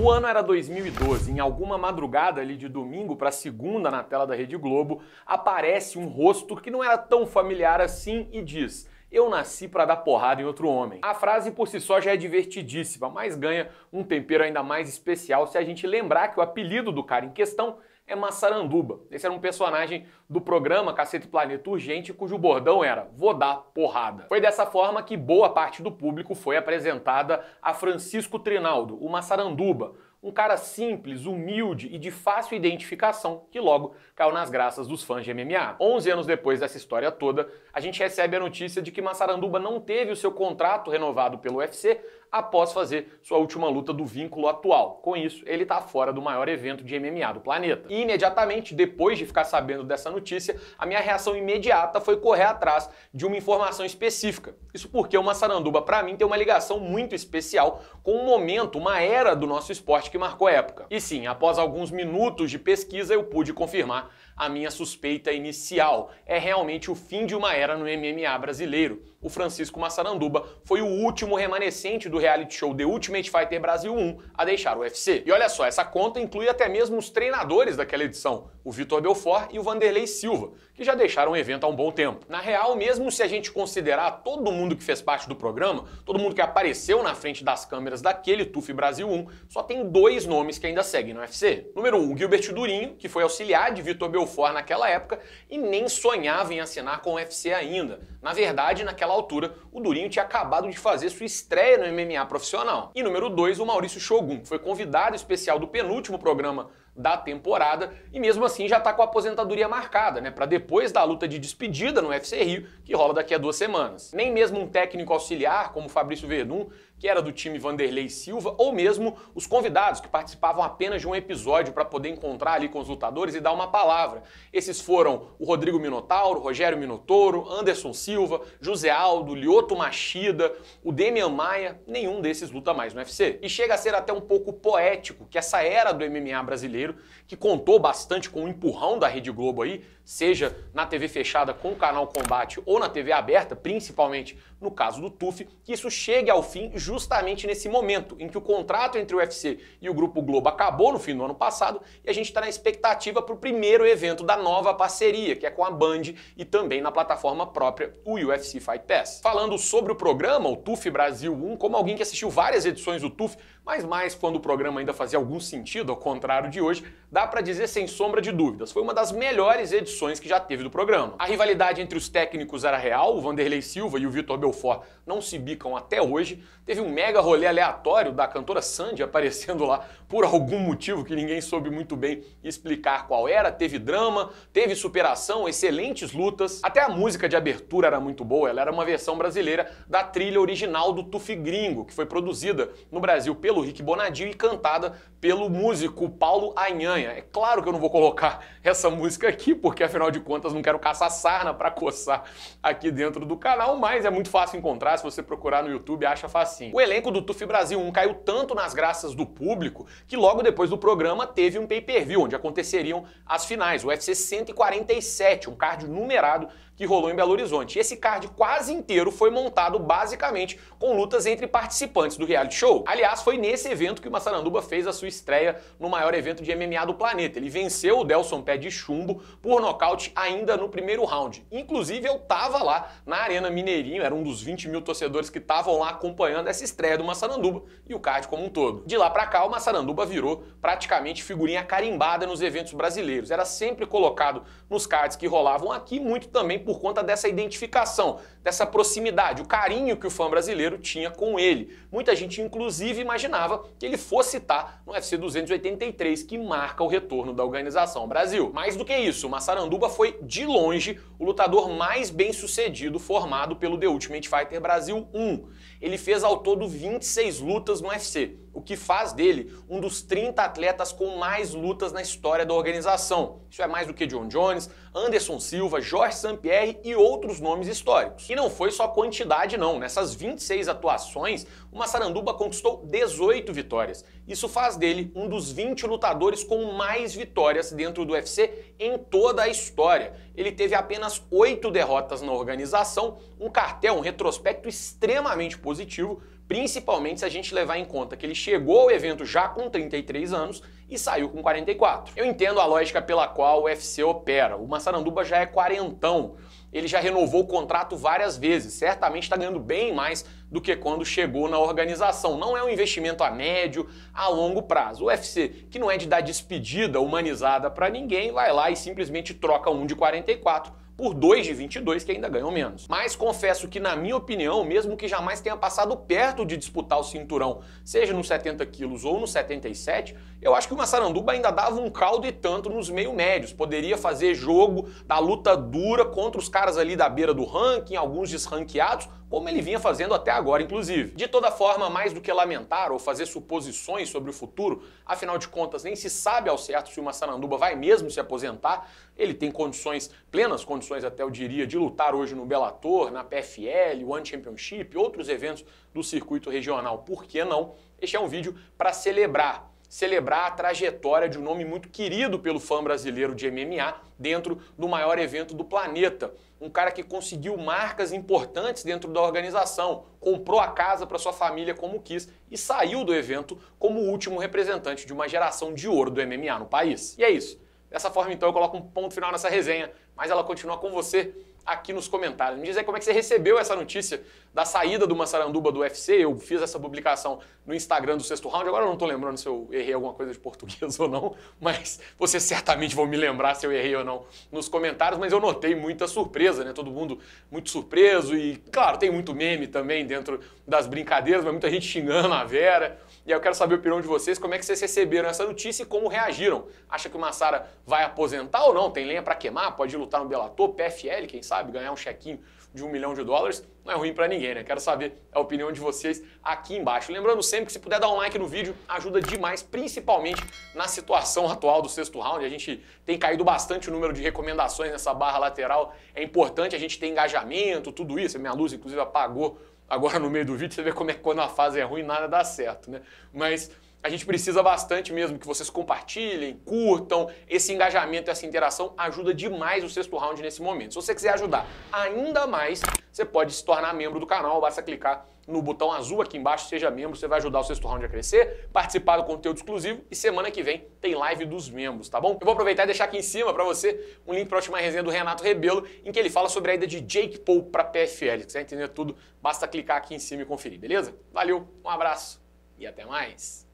O ano era 2012. Em alguma madrugada ali de domingo para segunda na tela da Rede Globo, aparece um rosto que não era tão familiar assim e diz: eu nasci para dar porrada em outro homem. A frase por si só já é divertidíssima, mas ganha um tempero ainda mais especial se a gente lembrar que o apelido do cara em questão é Massaranduba. Esse era um personagem do programa Cacete Planeta Urgente, cujo bordão era Vou dar porrada. Foi dessa forma que boa parte do público foi apresentada a Francisco Trinaldo, o Massaranduba, um cara simples, humilde e de fácil identificação, que logo caiu nas graças dos fãs de MMA. 11 anos depois dessa história toda, a gente recebe a notícia de que Massaranduba não teve o seu contrato renovado pelo UFC após fazer sua última luta do vínculo atual. Com isso, ele está fora do maior evento de MMA do planeta. E imediatamente depois de ficar sabendo dessa notícia, a minha reação imediata foi correr atrás de uma informação específica. Isso porque o Massaranduba, para mim, tem uma ligação muito especial com um momento, uma era do nosso esporte que marcou época. E sim, após alguns minutos de pesquisa eu pude confirmar a minha suspeita inicial. É realmente o fim de uma era no MMA brasileiro. O Francisco Massaranduba foi o último remanescente do reality show The Ultimate Fighter Brasil 1 a deixar o UFC. E olha só, essa conta inclui até mesmo os treinadores daquela edição, o Vitor Belfort e o Vanderlei Silva, que já deixaram o evento há um bom tempo. Na real, mesmo se a gente considerar todo mundo que fez parte do programa, todo mundo que apareceu na frente das câmeras daquele TUF Brasil 1, só tem dois nomes que ainda seguem no UFC. Número 1, um, Gilbert Durinho, que foi auxiliar de Vitor Belfort Belfort naquela época e nem sonhava em assinar com o UFC ainda. Na verdade, naquela altura, o Durinho tinha acabado de fazer sua estreia no MMA profissional. E número 2, o Maurício Shogun, foi convidado especial do penúltimo programa da temporada e mesmo assim já está com a aposentadoria marcada, né? Para depois da luta de despedida no UFC Rio, que rola daqui a duas semanas. Nem mesmo um técnico auxiliar como Fabrício Verdun, que era do time Vanderlei Silva, ou mesmo os convidados que participavam apenas de um episódio para poder encontrar ali com os lutadores e dar uma palavra. Esses foram o Rodrigo Minotauro, Rogério Minotouro, Anderson Silva, José Aldo, Lioto Machida, o Demian Maia, nenhum desses luta mais no UFC. E chega a ser até um pouco poético que essa era do MMA brasileiro brasileiro, que contou bastante com o empurrão da Rede Globo aí, seja na TV fechada com o canal Combate ou na TV aberta, principalmente no caso do TUF, que isso chegue ao fim justamente nesse momento em que o contrato entre o UFC e o Grupo Globo acabou no fim do ano passado e a gente está na expectativa para o primeiro evento da nova parceria, que é com a Band e também na plataforma própria, o UFC Fight Pass. Falando sobre o programa, o TUF Brasil 1, como alguém que assistiu várias edições do TUF, mas mais quando o programa ainda fazia algum sentido, ao contrário de hoje, hoje, dá para dizer sem sombra de dúvidas, foi uma das melhores edições que já teve do programa. A rivalidade entre os técnicos era real, o Vanderlei Silva e o Vitor Belfort não se bicam até hoje. Teve um mega rolê aleatório da cantora Sandy aparecendo lá por algum motivo que ninguém soube muito bem explicar qual era. Teve drama, teve superação, excelentes lutas. Até a música de abertura era muito boa, ela era uma versão brasileira da trilha original do Tufi Gringo, que foi produzida no Brasil pelo Rick Bonadio e cantada pelo músico Paulo A nhanha. É claro que eu não vou colocar essa música aqui, porque afinal de contas não quero caçar sarna para coçar aqui dentro do canal, mas é muito fácil encontrar, se você procurar no YouTube, acha facinho. O elenco do Tuf Brasil 1 caiu tanto nas graças do público que logo depois do programa teve um pay-per-view, onde aconteceriam as finais, o UFC 147, um card numerado que rolou em Belo Horizonte. E esse card quase inteiro foi montado basicamente com lutas entre participantes do reality show. Aliás, foi nesse evento que o Massaranduba fez a sua estreia no maior evento de MMA do planeta. Ele venceu o Delson Pé de Chumbo por nocaute ainda no primeiro round. Inclusive, eu tava lá na Arena Mineirinho, era um dos 20 mil torcedores que estavam lá acompanhando essa estreia do Massaranduba e o card como um todo. De lá para cá, o Massaranduba virou praticamente figurinha carimbada nos eventos brasileiros. Era sempre colocado nos cards que rolavam aqui, muito também por conta dessa identificação, dessa proximidade, o carinho que o fã brasileiro tinha com ele. Muita gente, inclusive, imaginava que ele fosse estar no UFC 283, que marca o retorno da organização ao Brasil. Mais do que isso, Massaranduba foi, de longe, o lutador mais bem sucedido formado pelo The Ultimate Fighter Brasil 1. Ele fez ao todo 26 lutas no UFC o que faz dele um dos 30 atletas com mais lutas na história da organização. Isso é mais do que John Jones, Anderson Silva, Jorge Sampierre e outros nomes históricos. E não foi só quantidade não, nessas 26 atuações, o Massaranduba conquistou 18 vitórias. Isso faz dele um dos 20 lutadores com mais vitórias dentro do UFC em toda a história. Ele teve apenas 8 derrotas na organização, um cartel, um retrospecto extremamente positivo, principalmente se a gente levar em conta que ele chegou ao evento já com 33 anos e saiu com 44. Eu entendo a lógica pela qual o UFC opera. O Massaranduba já é quarentão. Ele já renovou o contrato várias vezes, certamente está ganhando bem mais do que quando chegou na organização. Não é um investimento a médio, a longo prazo. O UFC, que não é de dar despedida humanizada para ninguém, vai lá e simplesmente troca um de 44 por 2 de 22 que ainda ganham menos. Mas confesso que, na minha opinião, mesmo que jamais tenha passado perto de disputar o cinturão, seja nos 70 quilos ou nos 77, eu acho que o Massaranduba ainda dava um caldo e tanto nos meio médios. Poderia fazer jogo da luta dura contra os caras ali da beira do ranking, alguns desranqueados, como ele vinha fazendo até agora, inclusive. De toda forma, mais do que lamentar ou fazer suposições sobre o futuro, afinal de contas, nem se sabe ao certo se o Massaranduba vai mesmo se aposentar. Ele tem condições plenas, condições condições, até eu diria, de lutar hoje no Bellator, na PFL, One Championship, outros eventos do circuito regional. Por que não? Este é um vídeo para celebrar celebrar a trajetória de um nome muito querido pelo fã brasileiro de MMA dentro do maior evento do planeta. Um cara que conseguiu marcas importantes dentro da organização, comprou a casa para sua família como quis e saiu do evento como o último representante de uma geração de ouro do MMA no país. E é isso. Dessa forma, então, eu coloco um ponto final nessa resenha, mas ela continua com você aqui nos comentários. Me diz aí como é que você recebeu essa notícia da saída do Massaranduba do UFC. Eu fiz essa publicação no Instagram do sexto round. Agora eu não estou lembrando se eu errei alguma coisa de português ou não, mas vocês certamente vão me lembrar se eu errei ou não nos comentários. Mas eu notei muita surpresa, né? Todo mundo muito surpreso e, claro, tem muito meme também dentro das brincadeiras, mas muita gente xingando a Vera e aí eu quero saber a opinião de vocês, como é que vocês receberam essa notícia e como reagiram. Acha que o Massara vai aposentar ou não? Tem lenha para queimar? Pode lutar no Bellator, PFL, quem sabe, ganhar um chequinho de um milhão de dólares? Não é ruim para ninguém, né? Quero saber a opinião de vocês aqui embaixo. Lembrando sempre que se puder dar um like no vídeo, ajuda demais, principalmente na situação atual do sexto round. A gente tem caído bastante o número de recomendações nessa barra lateral. É importante a gente ter engajamento, tudo isso. A minha luz, inclusive, apagou Agora, no meio do vídeo, você vê como é que quando a fase é ruim, nada dá certo, né? Mas a gente precisa bastante mesmo que vocês compartilhem, curtam. Esse engajamento, essa interação ajuda demais o sexto round nesse momento. Se você quiser ajudar ainda mais, você pode se tornar membro do canal, basta clicar no botão azul aqui embaixo, seja membro, você vai ajudar o sexto round a crescer, participar do conteúdo exclusivo e semana que vem tem live dos membros, tá bom? Eu vou aproveitar e deixar aqui em cima para você um link para a última resenha do Renato Rebelo, em que ele fala sobre a ida de Jake Paul para PFL. Se quiser entender tudo, basta clicar aqui em cima e conferir, beleza? Valeu, um abraço e até mais.